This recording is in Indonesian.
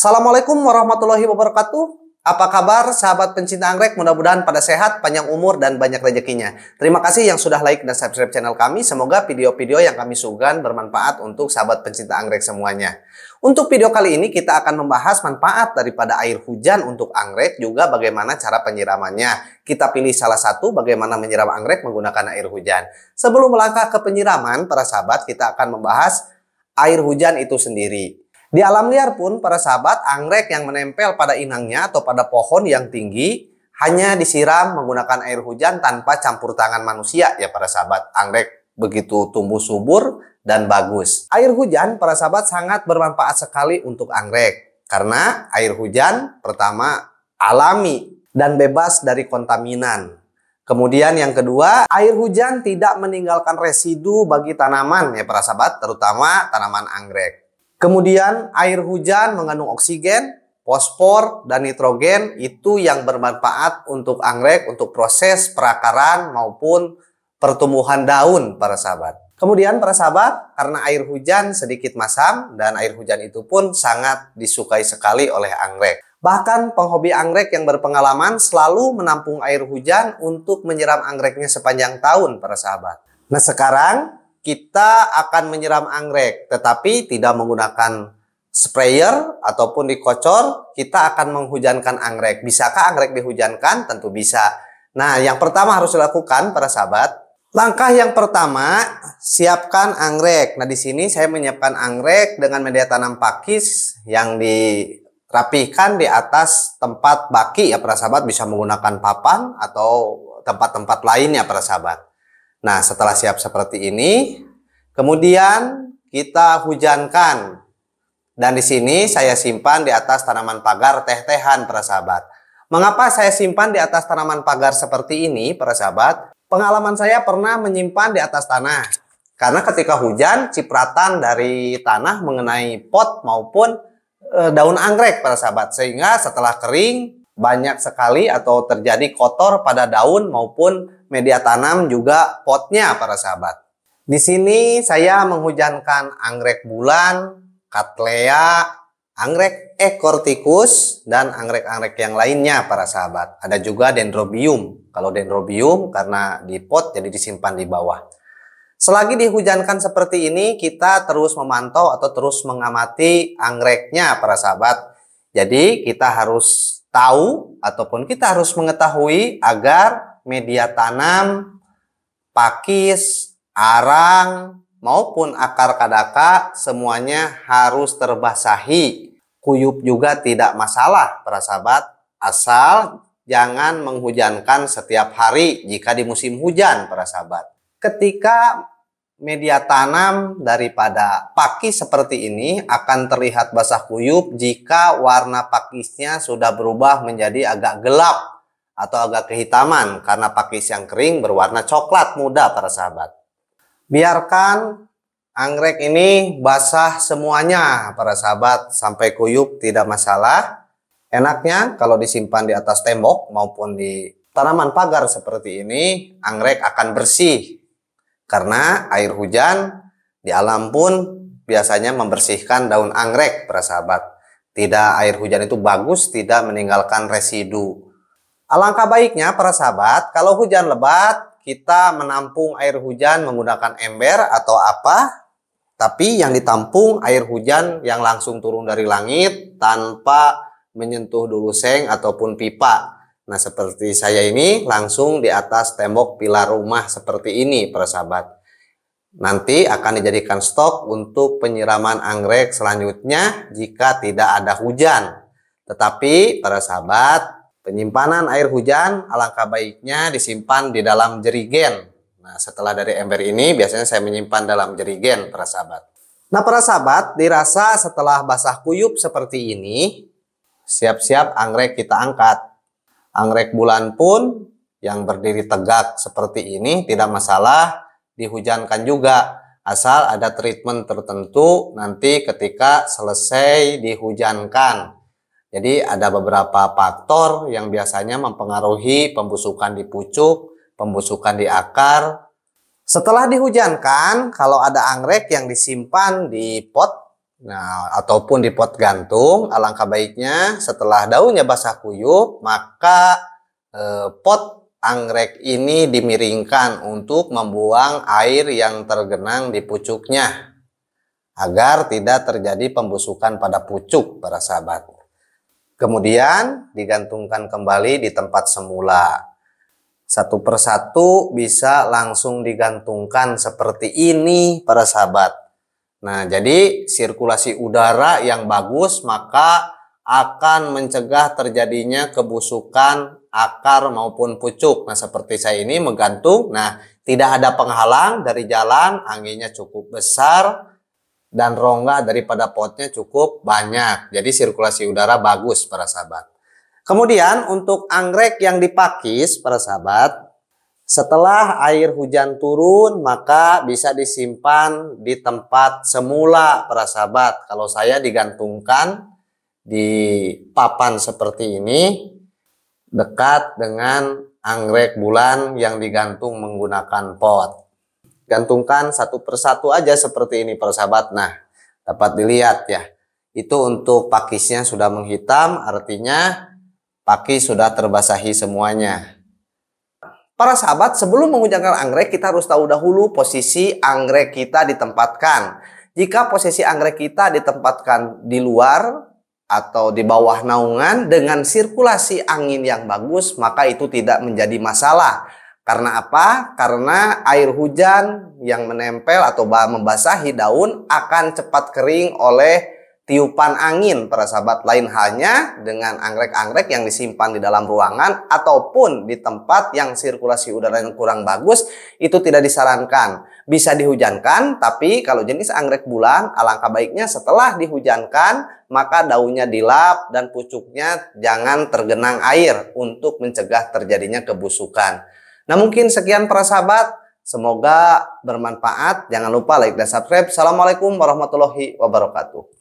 Assalamualaikum warahmatullahi wabarakatuh. Apa kabar sahabat pencinta anggrek? Mudah-mudahan pada sehat, panjang umur, dan banyak rezekinya. Terima kasih yang sudah like dan subscribe channel kami. Semoga video-video yang kami sugan bermanfaat untuk sahabat pencinta anggrek semuanya. Untuk video kali ini kita akan membahas manfaat daripada air hujan untuk anggrek juga bagaimana cara penyiramannya. Kita pilih salah satu bagaimana menyiram anggrek menggunakan air hujan. Sebelum melangkah ke penyiraman, para sahabat kita akan membahas air hujan itu sendiri. Di alam liar pun para sahabat anggrek yang menempel pada inangnya atau pada pohon yang tinggi hanya disiram menggunakan air hujan tanpa campur tangan manusia ya para sahabat anggrek begitu tumbuh subur dan bagus. Air hujan para sahabat sangat bermanfaat sekali untuk anggrek karena air hujan pertama alami dan bebas dari kontaminan. Kemudian yang kedua, air hujan tidak meninggalkan residu bagi tanaman ya para sahabat, terutama tanaman anggrek. Kemudian air hujan mengandung oksigen, fosfor, dan nitrogen itu yang bermanfaat untuk anggrek untuk proses perakaran maupun pertumbuhan daun para sahabat. Kemudian para sahabat, karena air hujan sedikit masam dan air hujan itu pun sangat disukai sekali oleh anggrek. Bahkan penghobi anggrek yang berpengalaman selalu menampung air hujan untuk menyiram anggreknya sepanjang tahun para sahabat. Nah sekarang kita akan menyiram anggrek tetapi tidak menggunakan sprayer ataupun dikocor, kita akan menghujankan anggrek. Bisakah anggrek dihujankan? Tentu bisa. Nah, yang pertama harus dilakukan para sahabat, langkah yang pertama siapkan anggrek. Nah, di sini saya menyiapkan anggrek dengan media tanam pakis yang dirapihkan di atas tempat baki ya para sahabat bisa menggunakan papan atau tempat-tempat lainnya para sahabat. Nah, setelah siap seperti ini, kemudian kita hujankan. Dan di sini saya simpan di atas tanaman pagar teh-tehan, para sahabat. Mengapa saya simpan di atas tanaman pagar seperti ini, para sahabat? Pengalaman saya pernah menyimpan di atas tanah. Karena ketika hujan, cipratan dari tanah mengenai pot maupun eh, daun anggrek, para sahabat. Sehingga setelah kering, banyak sekali atau terjadi kotor pada daun maupun media tanam juga potnya para sahabat. Di sini saya menghujankan anggrek bulan, katlea, anggrek ekor tikus, dan anggrek-anggrek yang lainnya para sahabat. Ada juga dendrobium. Kalau dendrobium karena di pot jadi disimpan di bawah. Selagi dihujankan seperti ini, kita terus memantau atau terus mengamati anggreknya para sahabat. Jadi kita harus tahu ataupun kita harus mengetahui agar media tanam, pakis, arang, maupun akar kadaka semuanya harus terbasahi. Kuyup juga tidak masalah para sahabat, asal jangan menghujankan setiap hari jika di musim hujan para sahabat. Ketika media tanam daripada pakis seperti ini akan terlihat basah kuyup jika warna pakisnya sudah berubah menjadi agak gelap atau agak kehitaman karena pakis yang kering berwarna coklat muda para sahabat. Biarkan anggrek ini basah semuanya para sahabat sampai kuyup tidak masalah. Enaknya kalau disimpan di atas tembok maupun di tanaman pagar seperti ini, anggrek akan bersih karena air hujan di alam pun biasanya membersihkan daun anggrek, para sahabat. Tidak air hujan itu bagus, tidak meninggalkan residu. Alangkah baiknya para sahabat, kalau hujan lebat, kita menampung air hujan menggunakan ember atau apa, tapi yang ditampung air hujan yang langsung turun dari langit tanpa menyentuh dulu seng ataupun pipa. Nah, seperti saya ini langsung di atas tembok pilar rumah seperti ini, para sahabat. Nanti akan dijadikan stok untuk penyiraman anggrek selanjutnya jika tidak ada hujan. Tetapi, para sahabat, penyimpanan air hujan alangkah baiknya disimpan di dalam jerigen. Nah, setelah dari ember ini biasanya saya menyimpan dalam jerigen, para sahabat. Nah, para sahabat, dirasa setelah basah kuyup seperti ini, siap-siap anggrek kita angkat. Anggrek bulan pun yang berdiri tegak seperti ini tidak masalah dihujankan juga asal ada treatment tertentu nanti ketika selesai dihujankan. Jadi ada beberapa faktor yang biasanya mempengaruhi pembusukan di pucuk, pembusukan di akar. Setelah dihujankan, kalau ada anggrek yang disimpan di pot Nah, ataupun di pot gantung, alangkah baiknya setelah daunnya basah kuyup, maka eh, pot anggrek ini dimiringkan untuk membuang air yang tergenang di pucuknya agar tidak terjadi pembusukan pada pucuk para sahabat. Kemudian digantungkan kembali di tempat semula. Satu persatu bisa langsung digantungkan seperti ini para sahabat Nah, jadi sirkulasi udara yang bagus maka akan mencegah terjadinya kebusukan akar maupun pucuk. Nah, seperti saya ini menggantung. Nah, tidak ada penghalang dari jalan, anginnya cukup besar dan rongga daripada potnya cukup banyak. Jadi sirkulasi udara bagus para sahabat. Kemudian untuk anggrek yang dipakis para sahabat, setelah air hujan turun, maka bisa disimpan di tempat semula para sahabat. Kalau saya digantungkan di papan seperti ini, dekat dengan anggrek bulan yang digantung menggunakan pot. Gantungkan satu persatu aja seperti ini para sahabat. Nah, dapat dilihat ya. Itu untuk pakisnya sudah menghitam, artinya pakis sudah terbasahi semuanya. Para sahabat, sebelum mengucapkan anggrek, kita harus tahu dahulu posisi anggrek kita ditempatkan. Jika posisi anggrek kita ditempatkan di luar atau di bawah naungan dengan sirkulasi angin yang bagus, maka itu tidak menjadi masalah. Karena apa? Karena air hujan yang menempel atau membasahi daun akan cepat kering oleh tiupan angin para sahabat lain halnya dengan anggrek-anggrek yang disimpan di dalam ruangan ataupun di tempat yang sirkulasi udara yang kurang bagus itu tidak disarankan bisa dihujankan tapi kalau jenis anggrek bulan alangkah baiknya setelah dihujankan maka daunnya dilap dan pucuknya jangan tergenang air untuk mencegah terjadinya kebusukan nah mungkin sekian para sahabat Semoga bermanfaat. Jangan lupa like dan subscribe. Assalamualaikum warahmatullahi wabarakatuh.